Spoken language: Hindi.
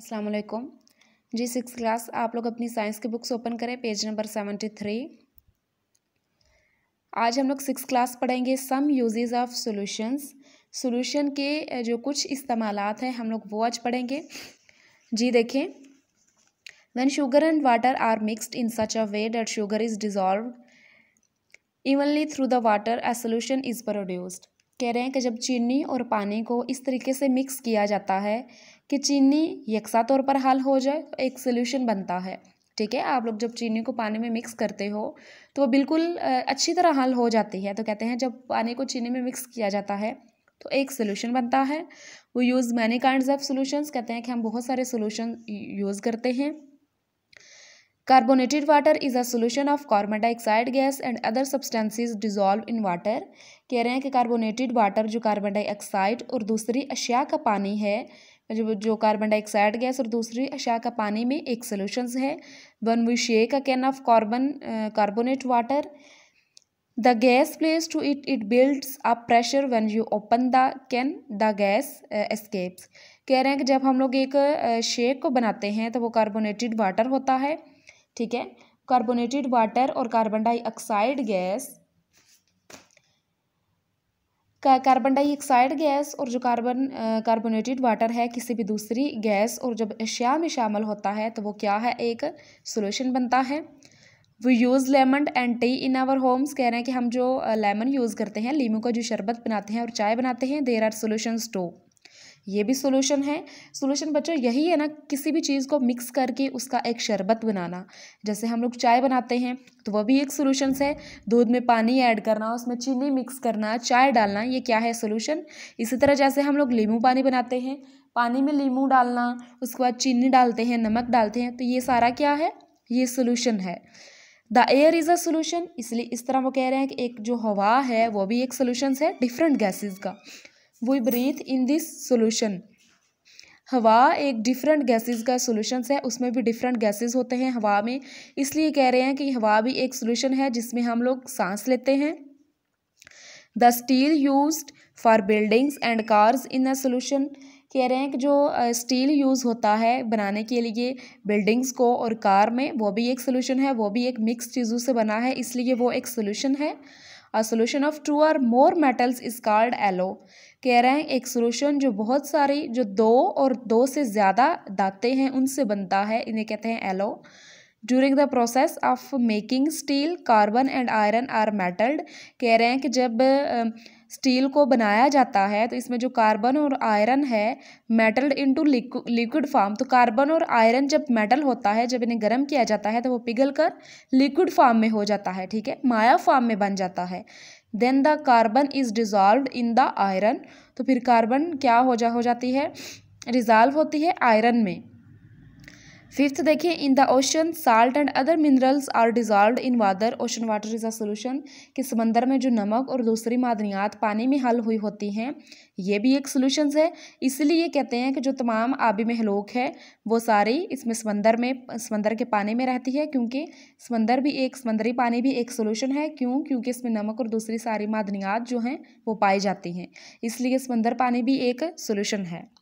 अस्सलाम वालेकुम जी सिक्स क्लास आप लोग अपनी साइंस की बुक्स ओपन करें पेज नंबर सेवेंटी थ्री आज हम लोग सिक्स क्लास पढ़ेंगे some uses of solutions solution के जो कुछ इस्तेमाल हैं हम लोग वो आज पढ़ेंगे जी देखें when sugar and water are mixed in such a way that sugar is dissolve evenly through the water a solution is produced कह रहे हैं कि जब चीनी और पानी को इस तरीके से मिक्स किया जाता है कि चीनी यकसा तौर पर हल हो जाए तो एक सोल्यूशन बनता है ठीक है आप लोग जब चीनी को पानी में मिक्स करते हो तो वो बिल्कुल अच्छी तरह हल हो जाती है तो कहते हैं जब पानी को चीनी में मिक्स किया जाता है तो एक सोल्यूशन बनता है वो use many kind of solutions कहते हैं कि हम बहुत सारे सोल्यूशन यूज़ करते हैं carbonated water is a solution of carbon dioxide gas and other substances dissolve in water कह रहे हैं कि कार्बोनेटेड वाटर जो कार्बन डाइऑक्साइड और दूसरी अशिया का पानी है जो जो कार्बन डाइऑक्साइड गैस और दूसरी अशा का पानी में एक सोल्यूशंस है when we shake a can of carbon carbonate water the gas place to it it builds up pressure when you open the can the gas escapes कह रहे हैं कि जब हम लोग एक शेक को बनाते हैं तो वो कार्बोनेटेड वाटर होता है ठीक है कार्बोनेटेड वाटर और कार्बन डाइऑक्साइड गैस का कार्बन डाइऑक्साइड गैस और जो कार्बन कार्बोनेटेड वाटर है किसी भी दूसरी गैस और जब एशिया में शामिल होता है तो वो क्या है एक सोल्यूशन बनता है we use lemon and tea in our homes कह रहे हैं कि हम जो लेमन यूज़ करते हैं लीमू का जो शरबत बनाते हैं और चाय बनाते हैं देर आर सोल्यूशंस टू ये भी सोल्यूशन है सोल्यूशन बच्चों यही है ना किसी भी चीज़ को मिक्स करके उसका एक शरबत बनाना जैसे हम लोग चाय बनाते हैं तो वह भी एक सोल्यूशन है दूध में पानी ऐड करना उसमें चीनी मिक्स करना चाय डालना ये क्या है सोल्यूशन इसी तरह जैसे हम लोग लीमू पानी बनाते हैं पानी में लीमू डालना उसके बाद चीनी डालते हैं नमक डालते हैं तो ये सारा क्या है ये सोल्यूशन है the air is a solution इसलिए इस तरह वो कह रहे हैं कि एक जो हवा है वो भी एक सोल्यूशन है डिफरेंट गैसेस का we breathe in this solution हवा एक डिफरेंट गैसेस का सोल्यूशंस है उसमें भी डिफरेंट गैसेस होते हैं हवा में इसलिए कह रहे हैं कि हवा भी एक सोल्यूशन है जिसमें हम लोग सांस लेते हैं the steel use for buildings and cars in a solution कह रहे हैं कि जो स्टील यूज़ होता है बनाने के लिए बिल्डिंग्स को और कार में वो भी एक सोल्यूशन है वो भी एक मिक्स चीज़ों से बना है इसलिए वो एक सोल्यूशन है अ सोल्यूशन ऑफ टू और more metals is called alloy कह रहे हैं एक सोल्यूशन जो बहुत सारी जो दो और दो से ज़्यादा दाते हैं उनसे बनता है इन्हें कहते हैं alloy during the process of making steel carbon and iron are melted कह रहे हैं कि जब uh, स्टील को बनाया जाता है तो इसमें जो कार्बन और आयरन है मेटल्ड इनटू लिक्विड फॉर्म तो कार्बन और आयरन जब मेटल होता है जब इन्हें गर्म किया जाता है तो वो पिघल कर लिक्विड फॉर्म में हो जाता है ठीक है माया फॉर्म में बन जाता है then the carbon is dissolve in the iron तो फिर कार्बन क्या हो जा हो जाती है रिजॉल्व होती है आयरन में फिफ्थ देखिए in the ocean salt and other minerals are dissolve in water ocean water is a solution कि समंदर में जो नमक और दूसरी मादनियात पानी में हल हुई होती हैं ये भी एक सोल्यूशन है इसलिए कहते हैं कि जो तमाम आबी महलोक है वो सारी इसमें समंदर में समंदर के पानी में रहती है क्योंकि समंदर भी एक समंदरी पानी भी एक सोल्यूशन है क्यों क्योंकि इसमें नमक और दूसरी सारी मादनियात जो हैं वो पाई जाती हैं इसलिए समंदर पानी भी एक सोल्यूशन है